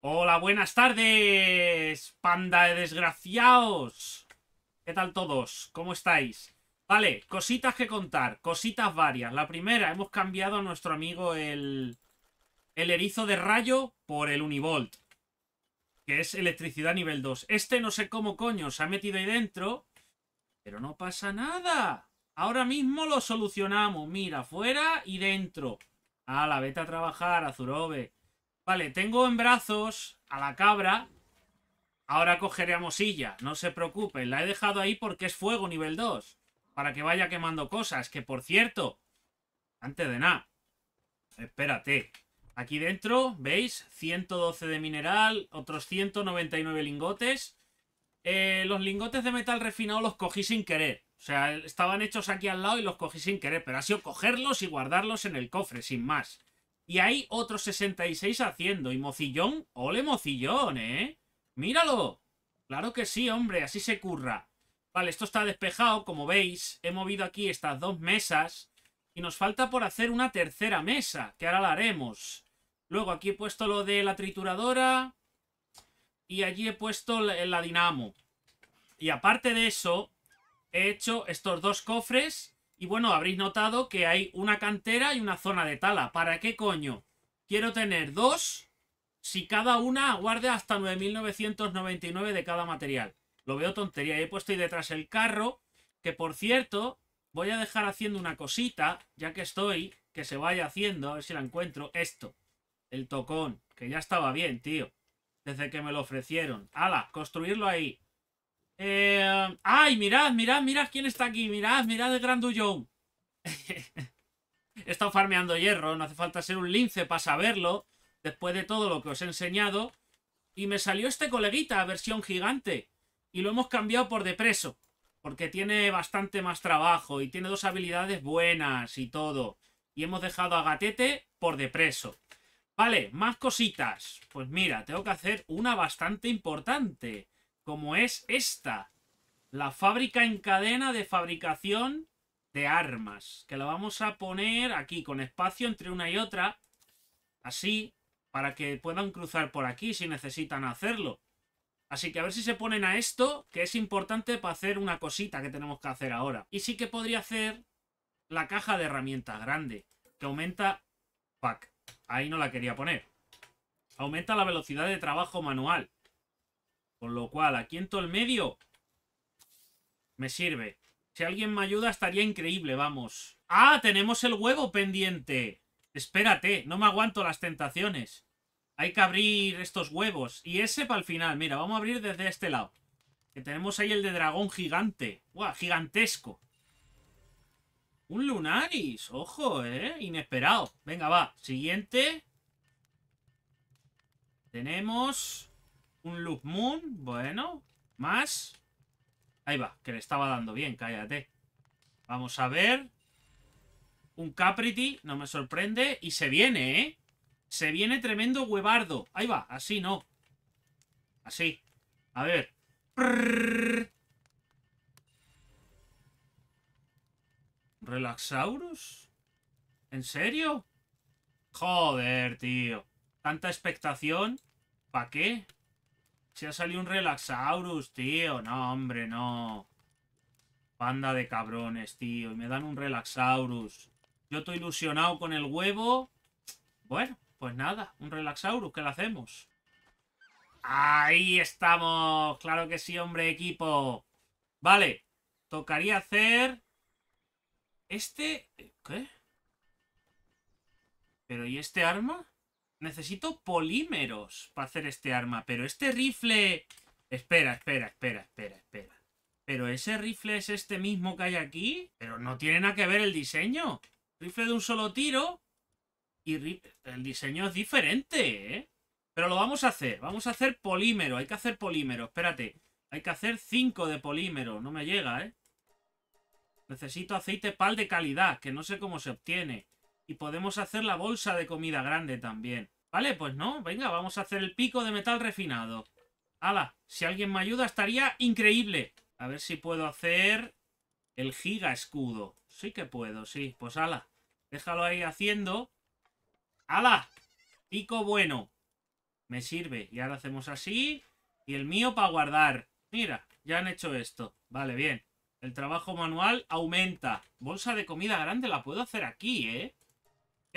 Hola, buenas tardes, panda de desgraciados. ¿Qué tal todos? ¿Cómo estáis? Vale, cositas que contar, cositas varias. La primera, hemos cambiado a nuestro amigo el, el erizo de rayo por el univolt, que es electricidad nivel 2. Este no sé cómo coño se ha metido ahí dentro, pero no pasa nada. Ahora mismo lo solucionamos. Mira, fuera y dentro. la vete a trabajar, Azurobe. Vale, tengo en brazos a la cabra. Ahora cogeré a Mosilla, no se preocupen. La he dejado ahí porque es fuego nivel 2. Para que vaya quemando cosas. Que por cierto, antes de nada, espérate. Aquí dentro, ¿veis? 112 de mineral, otros 199 lingotes. Eh, los lingotes de metal refinado los cogí sin querer. O sea, estaban hechos aquí al lado y los cogí sin querer, pero ha sido cogerlos y guardarlos en el cofre, sin más. Y hay otros 66 haciendo. Y Mocillón, ole Mocillón, ¿eh? ¡Míralo! Claro que sí, hombre, así se curra. Vale, esto está despejado, como veis. He movido aquí estas dos mesas. Y nos falta por hacer una tercera mesa, que ahora la haremos. Luego aquí he puesto lo de la trituradora. Y allí he puesto la dinamo. Y aparte de eso, he hecho estos dos cofres y bueno, habréis notado que hay una cantera y una zona de tala. ¿Para qué coño? Quiero tener dos si cada una guarda hasta 9.999 de cada material. Lo veo tontería. he puesto ahí detrás el carro, que por cierto, voy a dejar haciendo una cosita, ya que estoy, que se vaya haciendo, a ver si la encuentro. Esto, el tocón, que ya estaba bien, tío. Desde que me lo ofrecieron. ¡Hala! Construirlo ahí. Eh, ¡Ay, mirad, mirad, mirad quién está aquí! ¡Mirad, mirad el grandullón! He estado farmeando hierro, no hace falta ser un lince para saberlo, después de todo lo que os he enseñado. Y me salió este coleguita, versión gigante. Y lo hemos cambiado por depreso, porque tiene bastante más trabajo y tiene dos habilidades buenas y todo. Y hemos dejado a Gatete por depreso. Vale, más cositas. Pues mira, tengo que hacer una bastante importante como es esta, la fábrica en cadena de fabricación de armas, que la vamos a poner aquí con espacio entre una y otra, así, para que puedan cruzar por aquí si necesitan hacerlo. Así que a ver si se ponen a esto, que es importante para hacer una cosita que tenemos que hacer ahora. Y sí que podría hacer la caja de herramientas grande, que aumenta... pack. ahí no la quería poner. Aumenta la velocidad de trabajo manual. Con lo cual, aquí en todo el medio me sirve. Si alguien me ayuda estaría increíble, vamos. ¡Ah! Tenemos el huevo pendiente. Espérate, no me aguanto las tentaciones. Hay que abrir estos huevos. Y ese para el final. Mira, vamos a abrir desde este lado. Que tenemos ahí el de dragón gigante. ¡Guau! Gigantesco. Un lunaris. Ojo, ¿eh? Inesperado. Venga, va. Siguiente. Tenemos... Un Loop Moon, bueno. Más. Ahí va, que le estaba dando bien, cállate. Vamos a ver. Un Capriti. no me sorprende. Y se viene, ¿eh? Se viene tremendo huevardo. Ahí va, así no. Así. A ver. ¿Relaxaurus? ¿En serio? Joder, tío. Tanta expectación. ¿Para qué? Se ha salido un Relaxaurus, tío. No, hombre, no. Banda de cabrones, tío. Y me dan un Relaxaurus. Yo estoy ilusionado con el huevo. Bueno, pues nada. Un Relaxaurus, ¿qué le hacemos? Ahí estamos. Claro que sí, hombre, equipo. Vale. Tocaría hacer... Este... ¿Qué? ¿Pero y este arma? Necesito polímeros para hacer este arma. Pero este rifle... Espera, espera, espera, espera, espera. Pero ese rifle es este mismo que hay aquí. Pero no tiene nada que ver el diseño. Rifle de un solo tiro. Y el diseño es diferente, ¿eh? Pero lo vamos a hacer. Vamos a hacer polímero. Hay que hacer polímero. Espérate. Hay que hacer 5 de polímero. No me llega, ¿eh? Necesito aceite pal de calidad, que no sé cómo se obtiene. Y podemos hacer la bolsa de comida grande también. Vale, pues no, venga, vamos a hacer el pico de metal refinado. ¡Hala! Si alguien me ayuda estaría increíble. A ver si puedo hacer el giga escudo. Sí que puedo, sí. Pues ala. Déjalo ahí haciendo. ¡Hala! Pico bueno. Me sirve. Y ahora hacemos así. Y el mío para guardar. Mira, ya han hecho esto. Vale, bien. El trabajo manual aumenta. Bolsa de comida grande la puedo hacer aquí, ¿eh?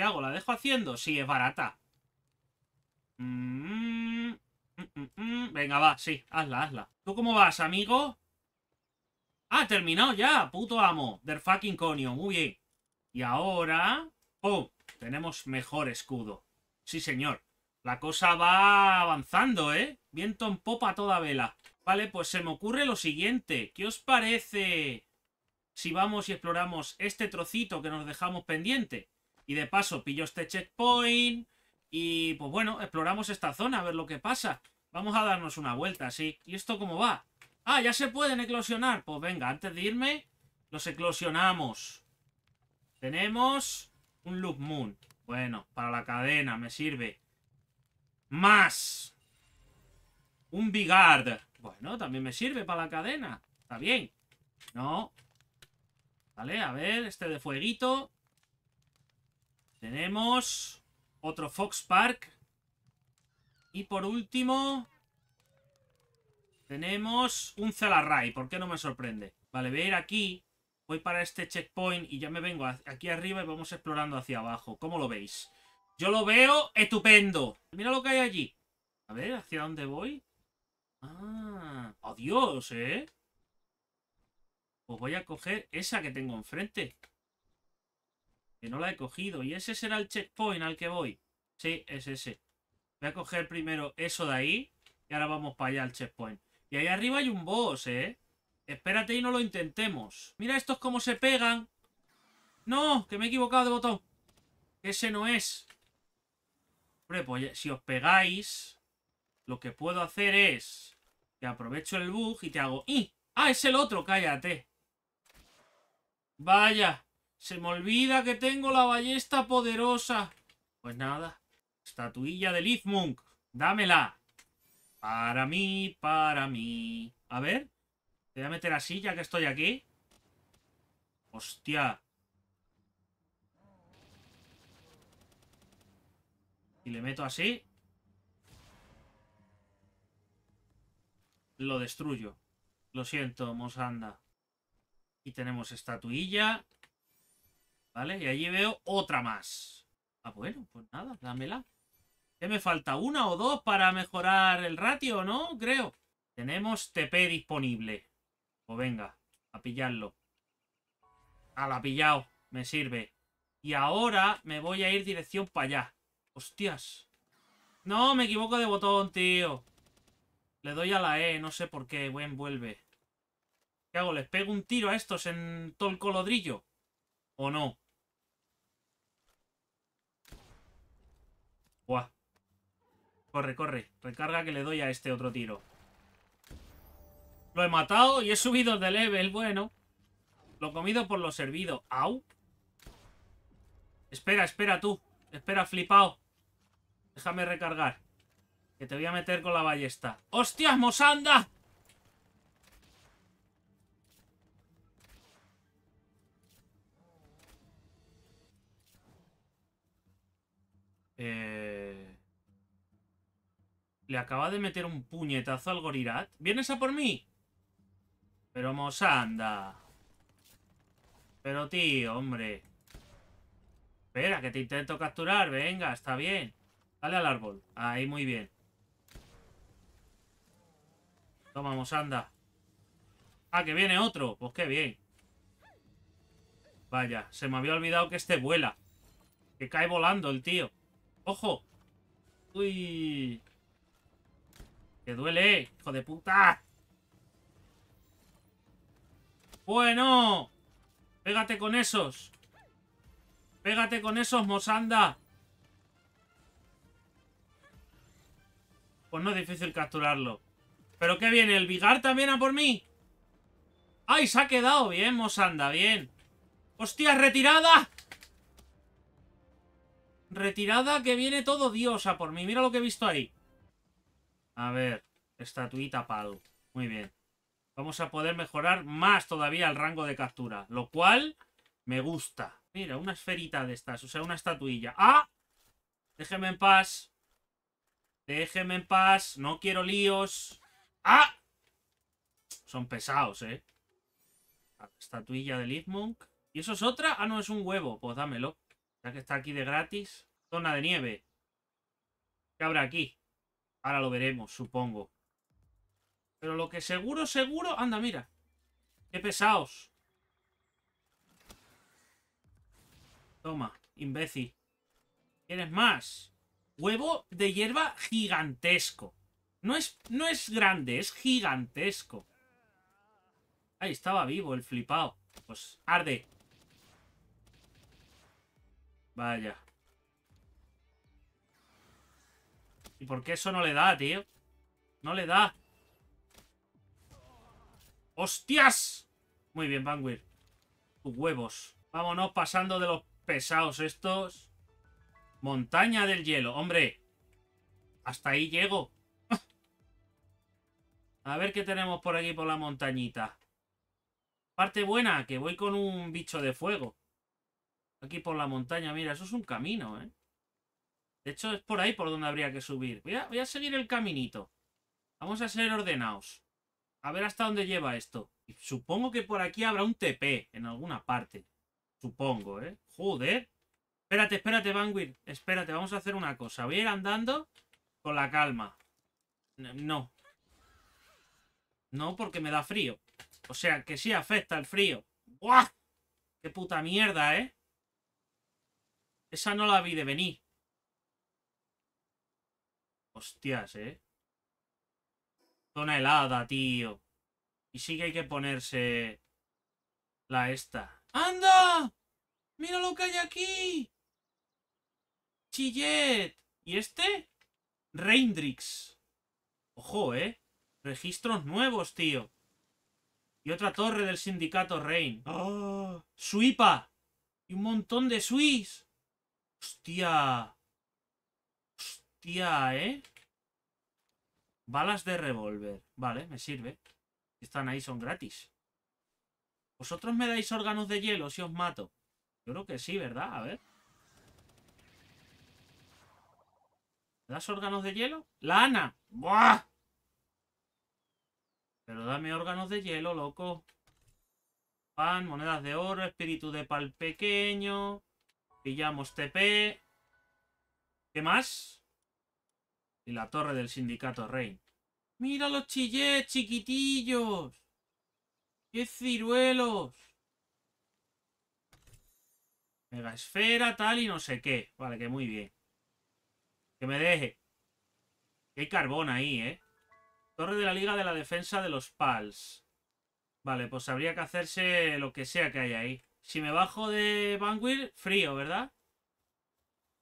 hago? ¿La dejo haciendo? si es barata. Mm, mm, mm, Venga, va, sí, hazla, hazla. ¿Tú cómo vas, amigo? Ah, terminado ya, puto amo. Del fucking conio, muy bien. Y ahora... ¡Pum! Tenemos mejor escudo. Sí, señor. La cosa va avanzando, ¿eh? Viento en popa toda vela. Vale, pues se me ocurre lo siguiente. ¿Qué os parece si vamos y exploramos este trocito que nos dejamos pendiente? Y de paso pillo este checkpoint. Y pues bueno, exploramos esta zona a ver lo que pasa. Vamos a darnos una vuelta, sí. ¿Y esto cómo va? Ah, ya se pueden eclosionar. Pues venga, antes de irme, los eclosionamos. Tenemos un Loop Moon. Bueno, para la cadena me sirve. Más. Un Bigard. Bueno, también me sirve para la cadena. Está bien. No. Vale, a ver, este de fueguito. Tenemos otro Fox Park. Y por último... Tenemos un Zelarray. ¿Por qué no me sorprende? Vale, voy a ir aquí. Voy para este checkpoint y ya me vengo aquí arriba y vamos explorando hacia abajo. ¿Cómo lo veis? Yo lo veo estupendo. Mira lo que hay allí. A ver, ¿hacia dónde voy? Ah, adiós, oh, ¿eh? Pues voy a coger esa que tengo enfrente. Que no la he cogido. Y ese será el checkpoint al que voy. Sí, es ese. Voy a coger primero eso de ahí. Y ahora vamos para allá al checkpoint. Y ahí arriba hay un boss, ¿eh? Espérate y no lo intentemos. Mira estos cómo se pegan. ¡No! Que me he equivocado de botón. Ese no es. Hombre, pues si os pegáis... Lo que puedo hacer es... Que aprovecho el bug y te hago... ¡Ah, es el otro! ¡Cállate! ¡Vaya! Se me olvida que tengo la ballesta poderosa. Pues nada. Estatuilla de Lizmunk. Dámela. Para mí, para mí. A ver. voy a meter así ya que estoy aquí. Hostia. Y le meto así. Lo destruyo. Lo siento, Mosanda. Y tenemos estatuilla. ¿Vale? Y allí veo otra más. Ah, bueno, pues nada, dámela. ¿Qué me falta? ¿Una o dos para mejorar el ratio, no? Creo. Tenemos TP disponible. o pues venga, a pillarlo. A la pillado, me sirve. Y ahora me voy a ir dirección para allá. Hostias. No, me equivoco de botón, tío. Le doy a la E, no sé por qué. Buen vuelve. ¿Qué hago? ¿Les pego un tiro a estos en todo el colodrillo? ¿O no? Buah. Corre, corre. Recarga que le doy a este otro tiro. Lo he matado y he subido de level. Bueno. Lo comido por lo servido. Au. Espera, espera tú. Espera, flipao. Déjame recargar. Que te voy a meter con la ballesta. ¡Hostias, Mosanda! Eh... Le acaba de meter un puñetazo al Gorirat. ¿Vienes a por mí? Pero Mosanda. Pero tío, hombre. Espera, que te intento capturar. Venga, está bien. Dale al árbol. Ahí, muy bien. Toma, Mosanda. Ah, que viene otro. Pues qué bien. Vaya, se me había olvidado que este vuela. Que cae volando el tío. ¡Ojo! ¡Uy! ¡Te duele, hijo de puta! ¡Bueno! ¡Pégate con esos! ¡Pégate con esos, Mosanda! Pues no es difícil capturarlo. ¿Pero qué viene? ¿El Vigar también a por mí? ¡Ay, se ha quedado! Bien, Mosanda, bien. ¡Hostia, retirada! Retirada que viene todo Dios a por mí. Mira lo que he visto ahí. A ver, estatuita palo. Muy bien. Vamos a poder mejorar más todavía el rango de captura, lo cual me gusta. Mira, una esferita de estas, o sea, una estatuilla. ¡Ah! Déjeme en paz. Déjeme en paz, no quiero líos. ¡Ah! Son pesados, ¿eh? Estatuilla de Leafmonk. ¿Y eso es otra? Ah, no, es un huevo. Pues dámelo. Ya que está aquí de gratis. Zona de nieve. ¿Qué habrá aquí? Ahora lo veremos, supongo. Pero lo que seguro, seguro... Anda, mira. Qué pesados. Toma, imbécil. ¿Quieres más? Huevo de hierba gigantesco. No es, no es grande, es gigantesco. Ahí estaba vivo el flipado. Pues arde. Vaya. ¿Y por qué eso no le da, tío? No le da. ¡Hostias! Muy bien, Vanguir. Tus huevos. Vámonos pasando de los pesados estos. Montaña del hielo. Hombre, hasta ahí llego. A ver qué tenemos por aquí por la montañita. Parte buena, que voy con un bicho de fuego. Aquí por la montaña, mira, eso es un camino, ¿eh? De hecho, es por ahí por donde habría que subir. Voy a, seguir el caminito. Vamos a ser ordenados. A ver hasta dónde lleva esto. supongo que por aquí habrá un TP en alguna parte. Supongo, ¿eh? Joder. Espérate, espérate, Vanguir. Espérate, vamos a hacer una cosa. Voy a ir andando con la calma. No. No, porque me da frío. O sea, que sí afecta el frío. ¡Buah! ¡Qué puta mierda, eh! Esa no la vi de venir. Hostias, ¿eh? Zona helada, tío. Y sí que hay que ponerse... La esta. ¡Anda! ¡Mira lo que hay aquí! ¡Chillet! ¿Y este? Reindrix. Ojo, ¿eh? Registros nuevos, tío. Y otra torre del sindicato Rein. ¡Oh! ¡Suipa! Y un montón de Swiss! ¡Hostia! Hostia, ¿eh? Balas de revólver. Vale, me sirve. Están ahí, son gratis. ¿Vosotros me dais órganos de hielo si os mato? Yo creo que sí, ¿verdad? A ver. ¿Me das órganos de hielo? ¡Lana! ¡Buah! Pero dame órganos de hielo, loco. Pan, monedas de oro, espíritu de pal pequeño. Pillamos TP. ¿Qué más? y la torre del sindicato Rey. ¡Mira los chillés, chiquitillos! ¡Qué ciruelos! mega esfera tal y no sé qué. Vale, que muy bien. Que me deje. Que hay carbón ahí, ¿eh? Torre de la Liga de la Defensa de los Pals. Vale, pues habría que hacerse lo que sea que haya ahí. Si me bajo de Vanguir, frío, ¿verdad?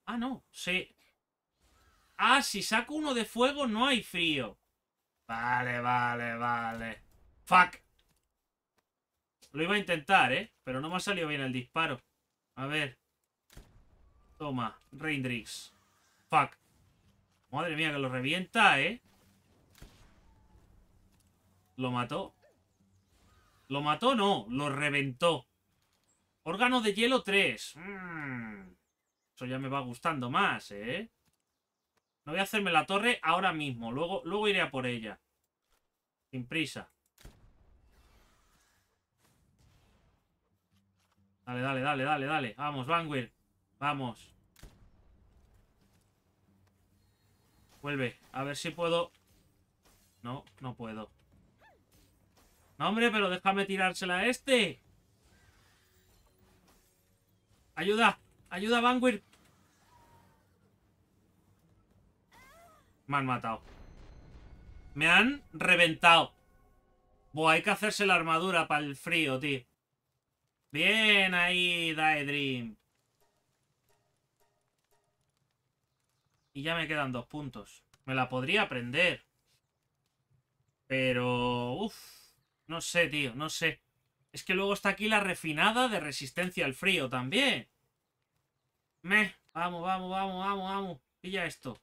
Ah, no. Sí. Ah, si saco uno de fuego no hay frío. Vale, vale, vale. Fuck. Lo iba a intentar, ¿eh? Pero no me ha salido bien el disparo. A ver. Toma, Reindrix. Fuck. Madre mía, que lo revienta, ¿eh? Lo mató. Lo mató, no. Lo reventó. Órgano de hielo 3. Mmm. Eso ya me va gustando más, ¿eh? voy a hacerme la torre ahora mismo. Luego, luego iré a por ella. Sin prisa. Dale, dale, dale, dale, dale. Vamos, Vanguard. Vamos. Vuelve. A ver si puedo... No, no puedo. No, hombre, pero déjame tirársela a este. Ayuda. Ayuda, Vanguard. Me han matado. Me han reventado. Buah, hay que hacerse la armadura para el frío, tío. Bien ahí, Daedream. Y ya me quedan dos puntos. Me la podría aprender. Pero... Uf. No sé, tío, no sé. Es que luego está aquí la refinada de resistencia al frío también. Me. Vamos, vamos, vamos, vamos, vamos. Pilla esto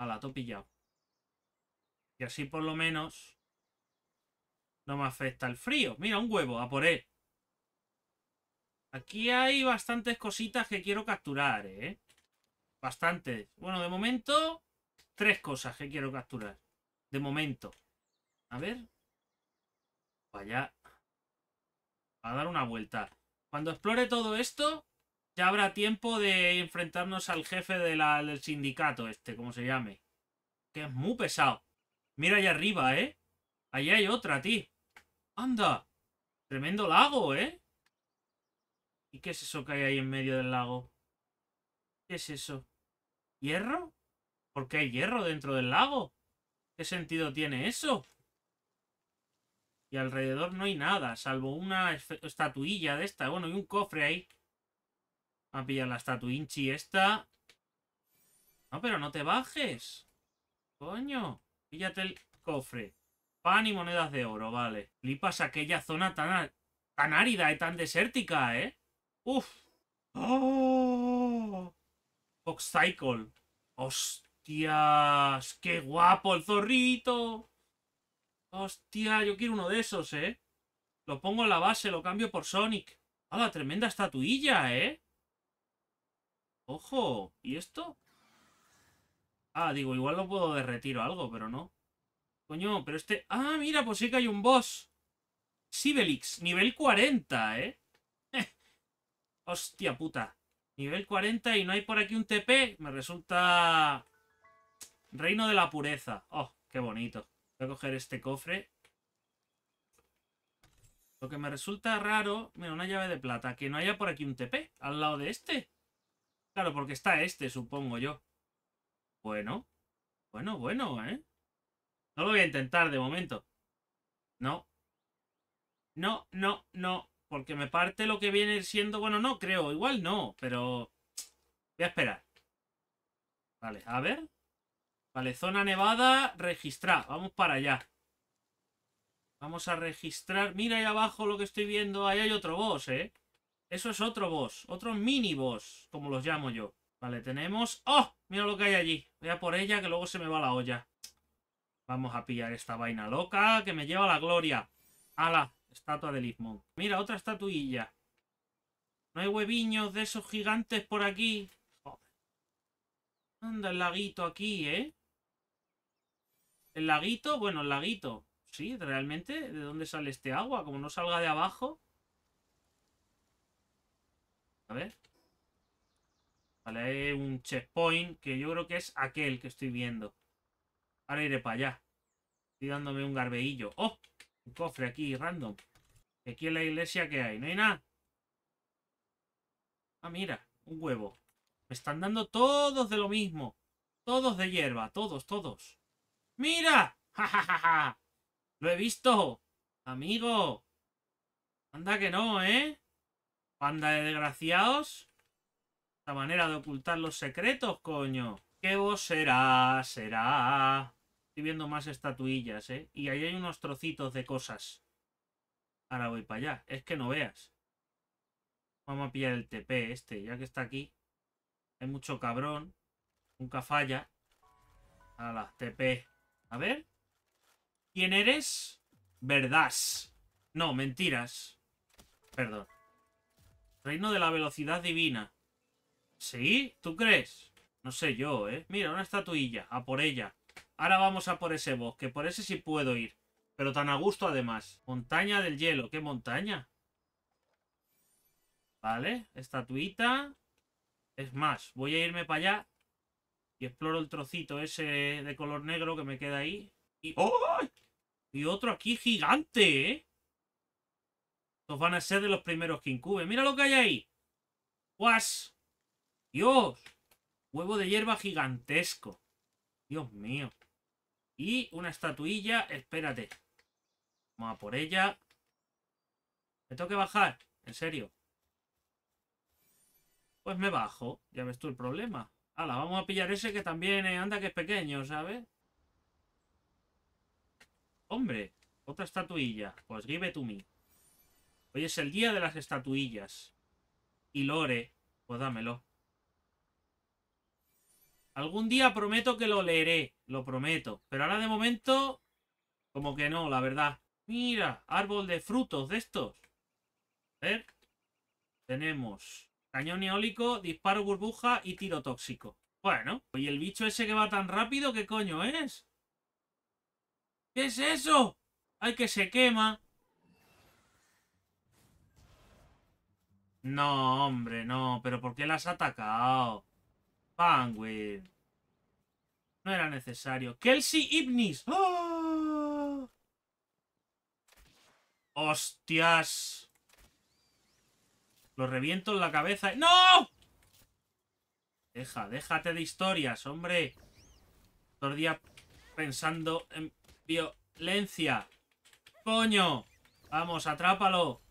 a la topilla. Y así por lo menos no me afecta el frío. Mira, un huevo, a por él. Aquí hay bastantes cositas que quiero capturar, ¿eh? Bastantes. Bueno, de momento, tres cosas que quiero capturar. De momento. A ver. Vaya. A dar una vuelta. Cuando explore todo esto, ya habrá tiempo de enfrentarnos al jefe del sindicato este, como se llame. Que es muy pesado. Mira allá arriba, ¿eh? Allí hay otra, tío. Anda. Tremendo lago, ¿eh? ¿Y qué es eso que hay ahí en medio del lago? ¿Qué es eso? ¿Hierro? ¿Por qué hay hierro dentro del lago? ¿Qué sentido tiene eso? Y alrededor no hay nada, salvo una estatuilla de esta. Bueno, y un cofre ahí a pillar la estatuinchi esta. No, pero no te bajes. Coño. Píllate el cofre. Pan y monedas de oro, vale. Flipas aquella zona tan, tan árida y tan desértica, ¿eh? Uf. ¡Oh! Fox ¡Hostias! ¡Qué guapo el zorrito! ¡Hostia! Yo quiero uno de esos, ¿eh? Lo pongo en la base, lo cambio por Sonic. ¡Hala, tremenda estatuilla, eh! ¡Ojo! ¿Y esto? Ah, digo, igual lo puedo derretir o algo, pero no. Coño, pero este... ¡Ah, mira! Pues sí que hay un boss. Sibelix, nivel 40, ¿eh? Hostia puta. Nivel 40 y no hay por aquí un TP. Me resulta... Reino de la pureza. Oh, qué bonito. Voy a coger este cofre. Lo que me resulta raro... Mira, una llave de plata. Que no haya por aquí un TP al lado de este. Claro, porque está este, supongo yo. Bueno, bueno, bueno, ¿eh? No lo voy a intentar de momento. No. No, no, no. Porque me parte lo que viene siendo... Bueno, no, creo. Igual no, pero... Voy a esperar. Vale, a ver. Vale, zona nevada, registrar. Vamos para allá. Vamos a registrar. Mira ahí abajo lo que estoy viendo. Ahí hay otro boss, ¿eh? Eso es otro boss. Otro mini boss, como los llamo yo. Vale, tenemos... ¡Oh! Mira lo que hay allí. Voy a por ella que luego se me va la olla. Vamos a pillar esta vaina loca que me lleva la gloria. ¡Hala! Estatua de Lismon. Mira, otra estatuilla. No hay hueviños de esos gigantes por aquí. Joder. Anda el laguito aquí, ¿eh? ¿El laguito? Bueno, el laguito. Sí, realmente. ¿De dónde sale este agua? Como no salga de abajo. A ver. Vale, hay un checkpoint que yo creo que es aquel que estoy viendo. Ahora iré para allá. Estoy dándome un garbeillo. ¡Oh! Un cofre aquí, random. Aquí en la iglesia que hay. ¿No hay nada? Ah, mira. Un huevo. Me están dando todos de lo mismo. Todos de hierba. Todos, todos. ¡Mira! ¡Ja, ja, ja, ja! ¡Lo he visto! ¡Amigo! Anda que no, ¿eh? Banda de desgraciados. La manera de ocultar los secretos, coño. ¿Qué vos será? Será. Estoy viendo más estatuillas, ¿eh? Y ahí hay unos trocitos de cosas. Ahora voy para allá. Es que no veas. Vamos a pillar el TP este, ya que está aquí. Hay mucho cabrón. Nunca falla. A TP. A ver. ¿Quién eres? verdad No, mentiras. Perdón. Reino de la velocidad divina. ¿Sí? ¿Tú crees? No sé yo, ¿eh? Mira, una estatuilla. A por ella. Ahora vamos a por ese bosque. Por ese sí puedo ir. Pero tan a gusto además. Montaña del hielo. ¿Qué montaña? Vale. Estatuita. Es más, voy a irme para allá. Y exploro el trocito ese de color negro que me queda ahí. Y... ¡Oh! Y otro aquí gigante, ¿eh? van a ser de los primeros que incuben. ¡Mira lo que hay ahí! ¡Guas! ¡Dios! Huevo de hierba gigantesco. Dios mío. Y una estatuilla. Espérate. Vamos a por ella. Me tengo que bajar. En serio. Pues me bajo. Ya ves tú el problema. Hala, vamos a pillar ese que también anda que es pequeño, ¿sabes? Hombre, otra estatuilla. Pues give it to me. Hoy es el día de las estatuillas. Y Lore, pues dámelo. Algún día prometo que lo leeré, lo prometo. Pero ahora de momento, como que no, la verdad. Mira, árbol de frutos de estos. A ver. Tenemos cañón eólico, disparo burbuja y tiro tóxico. Bueno, y el bicho ese que va tan rápido, ¿qué coño es? ¿Qué es eso? ¡Ay, que se quema! No, hombre, no. ¿Pero por qué las has atacado? Panguin. No era necesario. ¡Kelsey Ibnis! ¡Oh! ¡Hostias! Lo reviento en la cabeza. ¡No! Deja, déjate de historias, hombre. Todo el día pensando en violencia. ¡Coño! Vamos, atrápalo.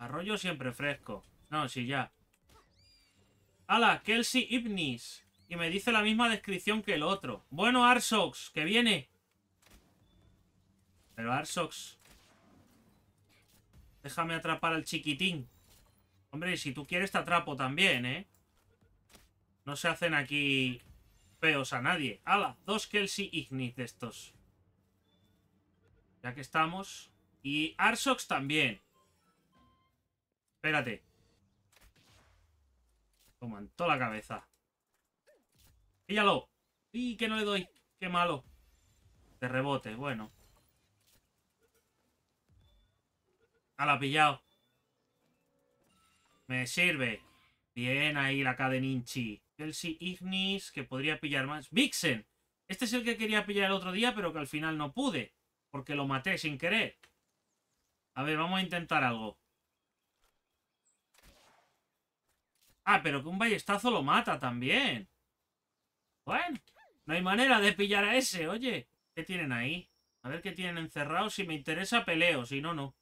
Arroyo siempre fresco. No, sí, ya. ¡Hala! Kelsey Ignis Y me dice la misma descripción que el otro. Bueno, Arsox, que viene. Pero Arsox... Déjame atrapar al chiquitín. Hombre, si tú quieres te atrapo también, ¿eh? No se hacen aquí feos a nadie. ¡Hala! Dos Kelsey Ignis de estos. Ya que estamos. Y Arsox también. Espérate. en toda la cabeza. ¡Píllalo! ¡Y que no le doy! ¡Qué malo! De rebote, bueno. lo ah, la pillado! Me sirve. Bien ahí la cadeninchi. Chelsea Ignis, que podría pillar más. ¡Vixen! Este es el que quería pillar el otro día, pero que al final no pude. Porque lo maté sin querer. A ver, vamos a intentar algo. Ah, pero que un ballestazo lo mata también. Bueno, no hay manera de pillar a ese, oye. ¿Qué tienen ahí? A ver qué tienen encerrado. Si me interesa, peleo. Si no, no.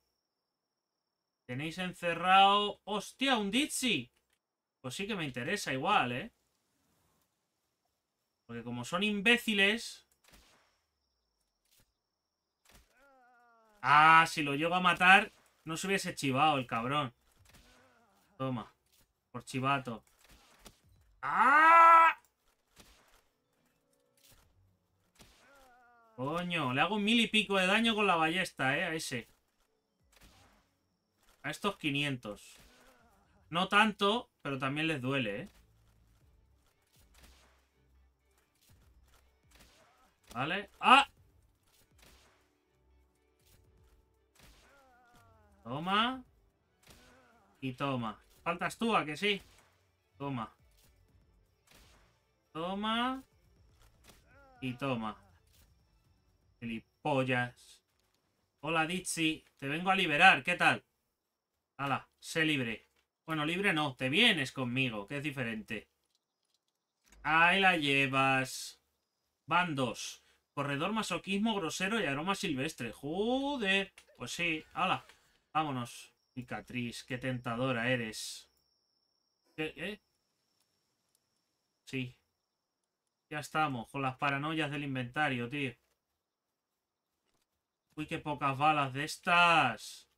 Tenéis encerrado... ¡Hostia, un Ditsy! Pues sí que me interesa igual, ¿eh? Porque como son imbéciles... Ah, si lo llego a matar, no se hubiese chivado el cabrón. Toma. Por chivato. ¡Ah! Coño, le hago mil y pico de daño con la ballesta, eh, a ese. A estos 500. No tanto, pero también les duele, eh. Vale. ¡Ah! Toma. Y toma. Faltas tú, a que sí. Toma. Toma. Y toma. Felipollas. Hola, Dizzy. Te vengo a liberar. ¿Qué tal? Hala, sé libre. Bueno, libre no. Te vienes conmigo, que es diferente. Ahí la llevas. Bandos. Corredor, masoquismo, grosero y aroma silvestre. Joder. Pues sí. Hala. Vámonos. Catriz, qué tentadora eres. Sí. Ya estamos, con las paranoias del inventario, tío. Uy, qué pocas balas de estas.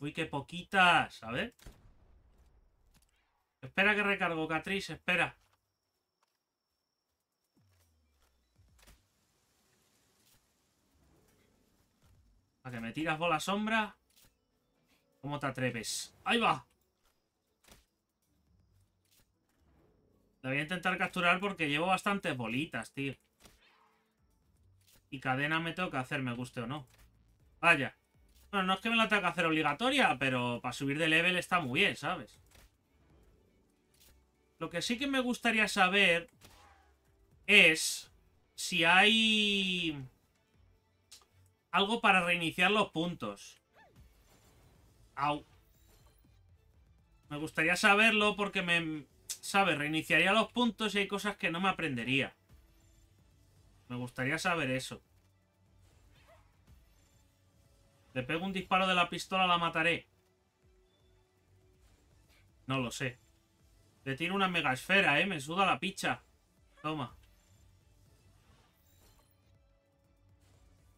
Uy, qué poquitas. A ver. Espera que recargo, Catriz, espera. ¿A que me tiras bola sombra? ¿Cómo te atreves? ¡Ahí va! La voy a intentar capturar porque llevo bastantes bolitas, tío. Y cadena me tengo que hacer, me guste o no. Vaya. Bueno, no es que me la tenga que hacer obligatoria, pero para subir de level está muy bien, ¿sabes? Lo que sí que me gustaría saber es si hay algo para reiniciar los puntos. Me gustaría saberlo porque me... ¿Sabes? Reiniciaría los puntos y hay cosas que no me aprendería. Me gustaría saber eso. Le pego un disparo de la pistola, la mataré. No lo sé. Le tiro una mega esfera, ¿eh? Me suda la picha. Toma.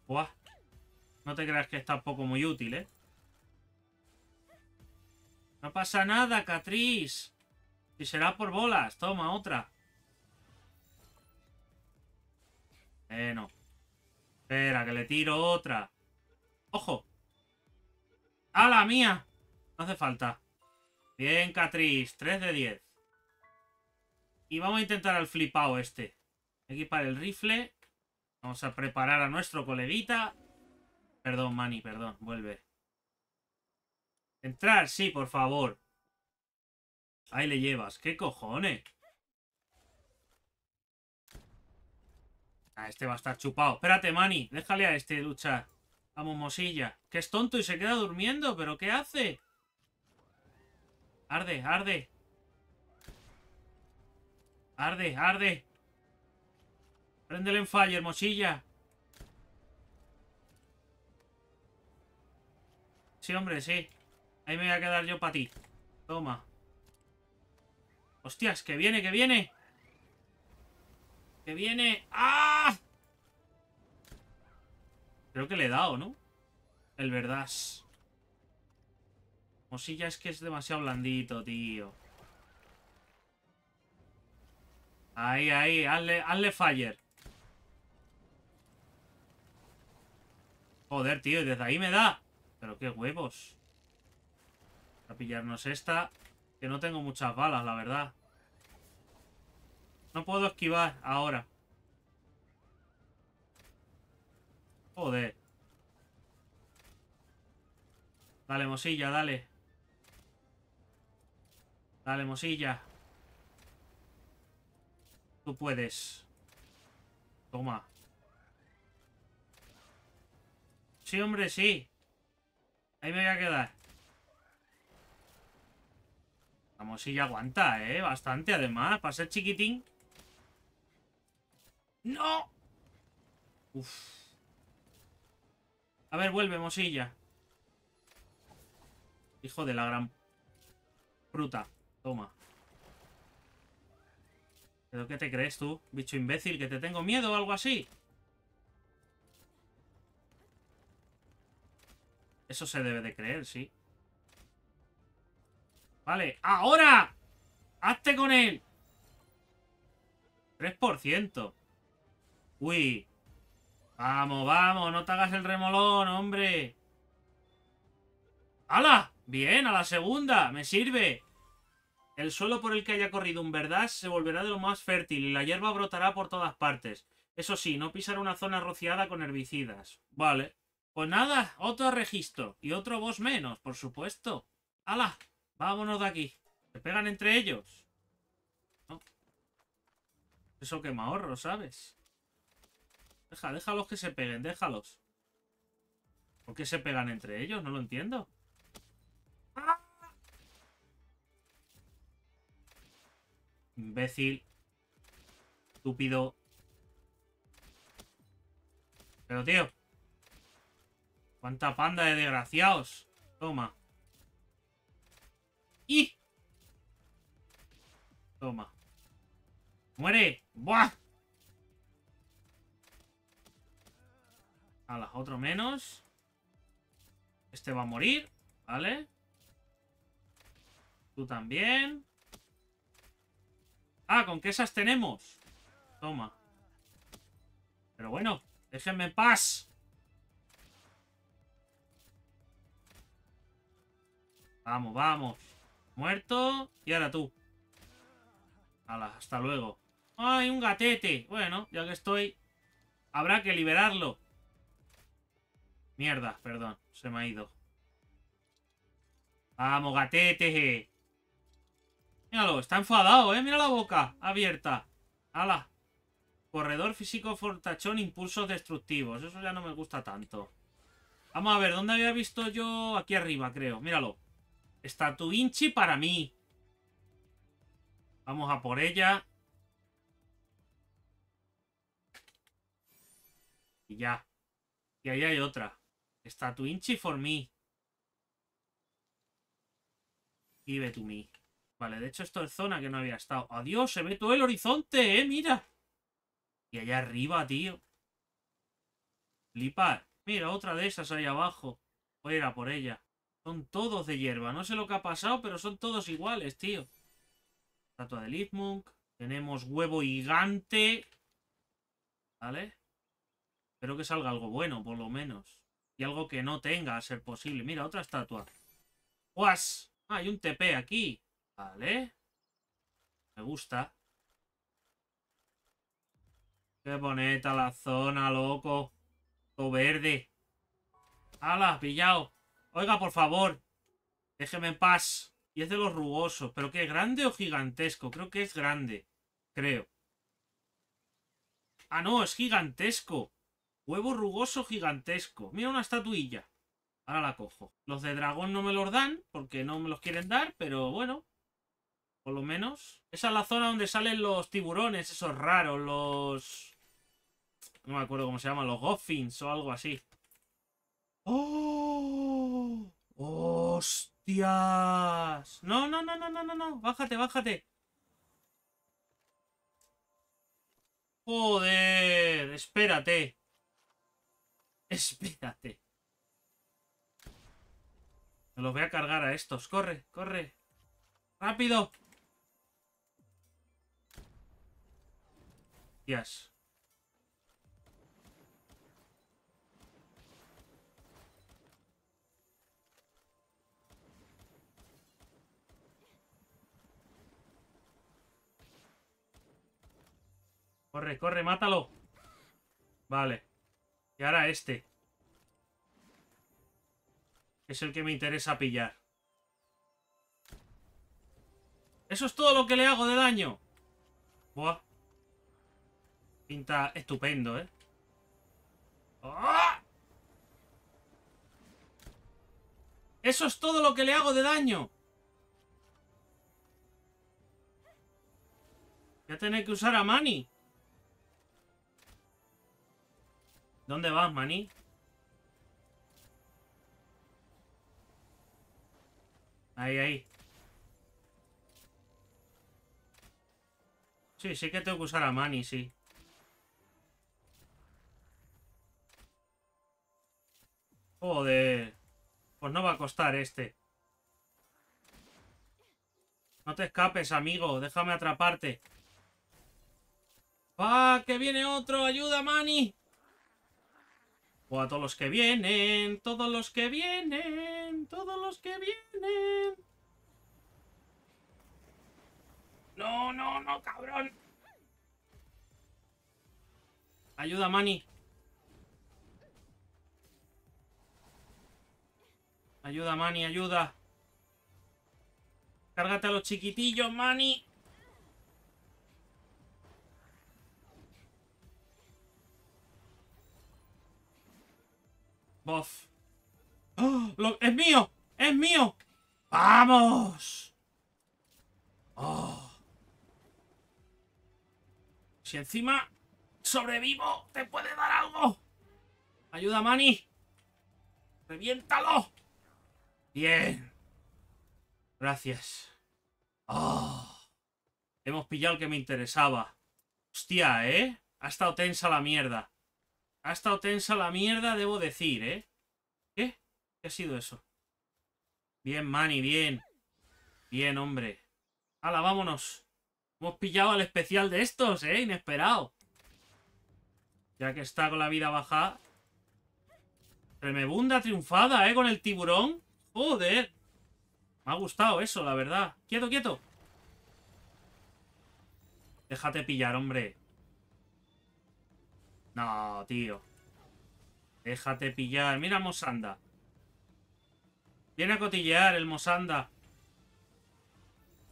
Buah. No te creas que es poco muy útil, ¿eh? No pasa nada, Catriz. Y será por bolas. Toma, otra. Eh, Espera, que le tiro otra. ¡Ojo! ¡A la mía! No hace falta. Bien, Catriz. 3 de 10. Y vamos a intentar al flipado este. Equipar el rifle. Vamos a preparar a nuestro coleguita. Perdón, Manny, perdón. Vuelve. Entrar, sí, por favor. Ahí le llevas. ¿Qué cojones? Ah, este va a estar chupado. Espérate, Manny. Déjale a este luchar. Vamos, Mosilla. Que es tonto y se queda durmiendo. ¿Pero qué hace? Arde, arde. Arde, arde. Prendele en fire, Mosilla. Sí, hombre, sí. Ahí me voy a quedar yo para ti. Toma. Hostias, que viene, que viene. Que viene. ¡Ah! Creo que le he dado, ¿no? El verdad. ya es que es demasiado blandito, tío. Ahí, ahí, hazle, hazle fire. Joder, tío, y desde ahí me da. Pero qué huevos. A pillarnos esta. Que no tengo muchas balas, la verdad. No puedo esquivar ahora. Joder. Dale, mosilla, dale. Dale, mosilla. Tú puedes. Toma. Sí, hombre, sí. Ahí me voy a quedar. La mosilla aguanta, ¿eh? Bastante, además. Para ser chiquitín. ¡No! Uf. A ver, vuelve, Mosilla. Hijo de la gran... Fruta. Toma. ¿Pero qué te crees tú, bicho imbécil? ¿Que te tengo miedo o algo así? Eso se debe de creer, sí. Vale, ahora. Hazte con él. 3%. Uy. Vamos, vamos, no te hagas el remolón, hombre. ¡Hala! Bien, a la segunda. Me sirve. El suelo por el que haya corrido un verdad se volverá de lo más fértil y la hierba brotará por todas partes. Eso sí, no pisar una zona rociada con herbicidas. Vale. Pues nada, otro registro. Y otro vos menos, por supuesto. ¡Hala! Vámonos de aquí. Se pegan entre ellos. Eso que me ahorro, ¿sabes? Deja, déjalos que se peguen, déjalos. ¿Por qué se pegan entre ellos? No lo entiendo. Imbécil. Estúpido. Pero, tío. Cuánta panda de desgraciados. Toma. Y... Toma. ¡Muere! ¡Buah! A las otro menos. Este va a morir, ¿vale? Tú también. Ah, ¿con qué esas tenemos? Toma. Pero bueno, déjenme en paz. Vamos, vamos. Muerto. Y ahora tú. Hala, hasta luego. ¡Ay, un gatete! Bueno, ya que estoy... Habrá que liberarlo. Mierda, perdón. Se me ha ido. Vamos, gatete. Míralo, está enfadado, ¿eh? Mira la boca abierta. ¡Hala! Corredor físico fortachón, impulsos destructivos. Eso ya no me gusta tanto. Vamos a ver, ¿dónde había visto yo? Aquí arriba, creo. Míralo inchi para mí. Vamos a por ella. Y ya. Y ahí hay otra. inchi for me. Give to me. Vale, de hecho esto es zona que no había estado. ¡Adiós! Se ve todo el horizonte, ¿eh? ¡Mira! Y allá arriba, tío. Flipar. Mira, otra de esas ahí abajo. Voy a por ella. Son todos de hierba. No sé lo que ha pasado, pero son todos iguales, tío. Estatua de Lithmunk. Tenemos huevo gigante. ¿Vale? Espero que salga algo bueno, por lo menos. Y algo que no tenga, a ser posible. Mira, otra estatua. ¡Guas! Ah, hay un TP aquí. Vale. Me gusta. Qué bonita la zona, loco. Todo verde. ¡Hala! Pillado. Oiga, por favor. Déjeme en paz. Y es de los rugosos. ¿Pero qué? ¿Grande o gigantesco? Creo que es grande. Creo. Ah, no, es gigantesco. Huevo rugoso gigantesco. Mira una estatuilla. Ahora la cojo. Los de dragón no me los dan, porque no me los quieren dar, pero bueno. Por lo menos. Esa es la zona donde salen los tiburones, esos raros, los... No me acuerdo cómo se llaman, los goffins o algo así. ¡Oh! ¡Hostias! No, no, no, no, no, no, no. Bájate, bájate. Joder, espérate. Espérate. Me los voy a cargar a estos. Corre, corre. Rápido. Hostias. Corre, corre, mátalo. Vale. Y ahora este. Es el que me interesa pillar. Eso es todo lo que le hago de daño. Buah. Pinta estupendo, ¿eh? ¡Ah! Eso es todo lo que le hago de daño. Voy a tener que usar a Manny. ¿Dónde vas, maní? Ahí, ahí. Sí, sí que tengo que usar a Mani, sí. Joder. Pues no va a costar este. No te escapes, amigo. Déjame atraparte. ¡Ah! ¡Que viene otro! ¡Ayuda, Mani! O a todos los que vienen, todos los que vienen, todos los que vienen. No, no, no, cabrón. Ayuda, Manny. Ayuda, Manny, ayuda. Cárgate a los chiquitillos, Manny. Voz. ¡Es mío! ¡Es mío! ¡Vamos! Oh. Si encima sobrevivo, te puede dar algo. Ayuda, Manny. Reviéntalo. Bien. Gracias. Oh. Hemos pillado el que me interesaba. Hostia, ¿eh? Ha estado tensa la mierda. Ha estado tensa la mierda, debo decir, ¿eh? ¿Qué? ¿Qué ha sido eso? Bien, Manny, bien. Bien, hombre. ¡Hala, vámonos! Hemos pillado al especial de estos, ¿eh? Inesperado. Ya que está con la vida baja. Tremebunda triunfada, ¿eh? Con el tiburón. ¡Joder! Me ha gustado eso, la verdad. ¡Quieto, quieto! Déjate pillar, hombre. No, tío. Déjate pillar. Mira Mosanda. Viene a cotillear el Mosanda.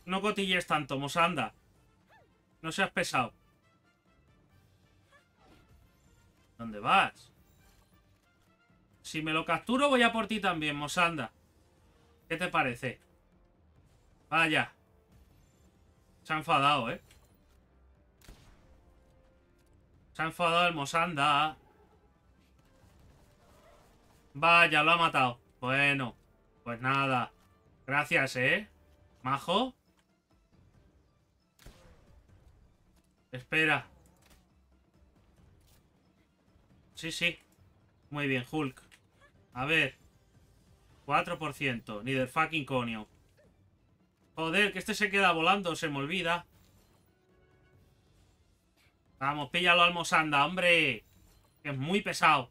No cotilles tanto, Mosanda. No seas pesado. ¿Dónde vas? Si me lo capturo, voy a por ti también, Mosanda. ¿Qué te parece? Vaya. Se ha enfadado, ¿eh? Se ha enfadado el Mosanda. Vaya, lo ha matado. Bueno, pues nada. Gracias, ¿eh? Majo. Espera. Sí, sí. Muy bien, Hulk. A ver. 4%. Ni del fucking conio. Joder, que este se queda volando, se me olvida. Vamos, píllalo Mosanda, hombre. es muy pesado.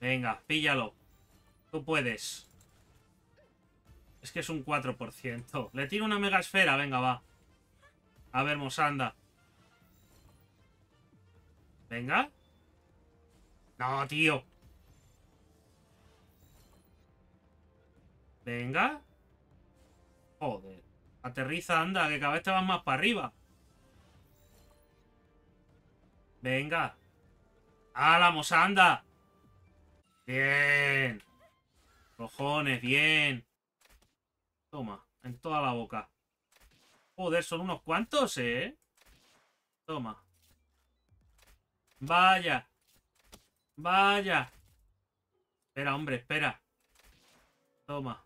Venga, píllalo. Tú puedes. Es que es un 4%. Le tiro una mega esfera. Venga, va. A ver, Mosanda. Venga. No, tío. Venga. Joder. Aterriza, anda, que cada vez te vas más para arriba. Venga. ¡Álamos, anda! Bien. Cojones, bien. Toma, en toda la boca. Joder, son unos cuantos, ¿eh? Toma. Vaya. Vaya. Espera, hombre, espera. Toma.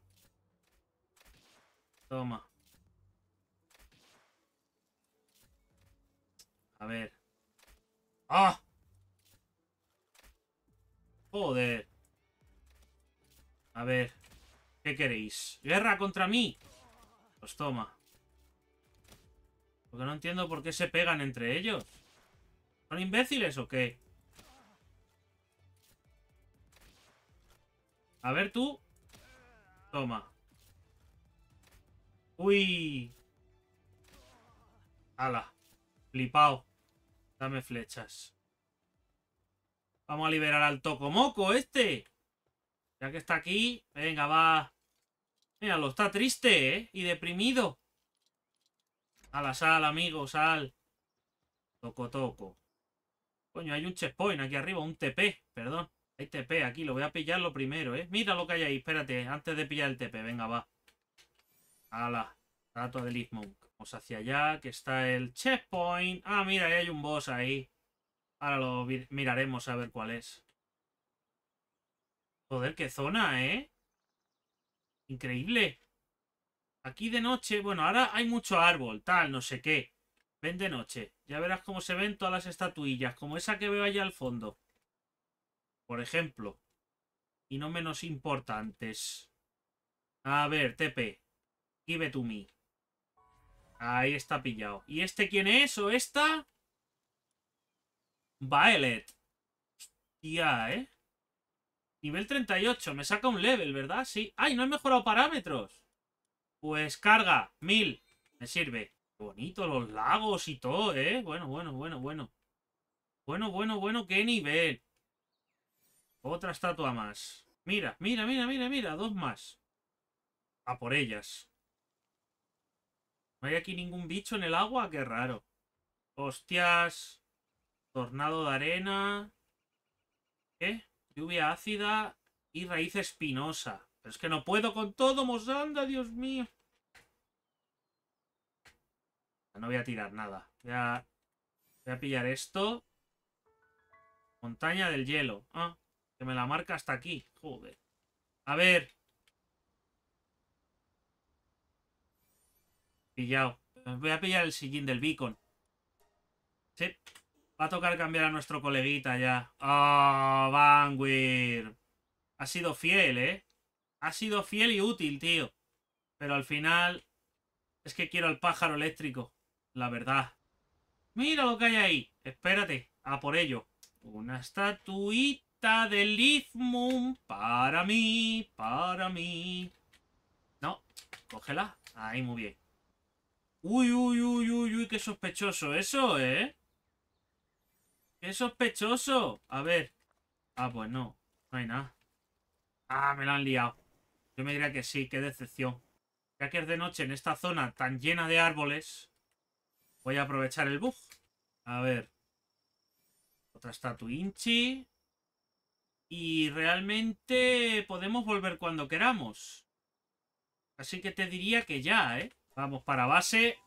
Toma. A ver. ¡Ah! Joder. A ver. ¿Qué queréis? ¿Guerra contra mí? Pues toma. Porque no entiendo por qué se pegan entre ellos. ¿Son imbéciles o qué? A ver tú. Toma. Uy. Ala. Flipao. Dame flechas. Vamos a liberar al Tocomoco este. Ya que está aquí. Venga, va. Míralo, está triste, ¿eh? Y deprimido. A la sal, amigo, sal. Toco, toco. Coño, hay un checkpoint aquí arriba, un TP, perdón. Hay TP aquí, lo voy a pillar lo primero, ¿eh? Mira lo que hay ahí, espérate, antes de pillar el TP, venga, va. la rato del Lizmonk hacia allá, que está el checkpoint. Ah, mira, ahí hay un boss ahí. Ahora lo miraremos a ver cuál es. Joder, qué zona, ¿eh? Increíble. Aquí de noche, bueno, ahora hay mucho árbol, tal, no sé qué. Ven de noche. Ya verás cómo se ven todas las estatuillas, como esa que veo allá al fondo. Por ejemplo. Y no menos importantes. A ver, Tepe. Give to me. Ahí está pillado. ¿Y este quién es o esta? Violet. Hostia, ¿eh? Nivel 38. Me saca un level, ¿verdad? Sí. ¡Ay, no he mejorado parámetros! Pues carga. Mil. Me sirve. Bonito los lagos y todo, ¿eh? Bueno, bueno, bueno, bueno. Bueno, bueno, bueno. ¡Qué nivel! Otra estatua más. Mira, mira, mira, mira, mira. Dos más. A por ellas. No hay aquí ningún bicho en el agua, qué raro. Hostias. Tornado de arena. ¿Qué? Lluvia ácida y raíz espinosa. Pero es que no puedo con todo, Mosanda, Dios mío. No voy a tirar nada. Voy a, voy a pillar esto. Montaña del hielo. Ah, que me la marca hasta aquí. Joder. A ver. Pillado. Pues voy a pillar el sillín del beacon. Sí. Va a tocar cambiar a nuestro coleguita ya. Oh, Vanguir. Ha sido fiel, ¿eh? Ha sido fiel y útil, tío. Pero al final... Es que quiero al pájaro eléctrico. La verdad. Mira lo que hay ahí. Espérate. A por ello. Una estatuita de Lithmum. Para mí. Para mí. No. Cógela. Ahí, muy bien. Uy, uy, uy, uy, uy, qué sospechoso eso, ¿eh? ¡Qué sospechoso! A ver. Ah, pues no. No hay nada. Ah, me lo han liado. Yo me diría que sí, qué decepción. Ya que es de noche en esta zona tan llena de árboles, voy a aprovechar el bug. A ver. Otra estatua Y realmente podemos volver cuando queramos. Así que te diría que ya, ¿eh? Vamos para base.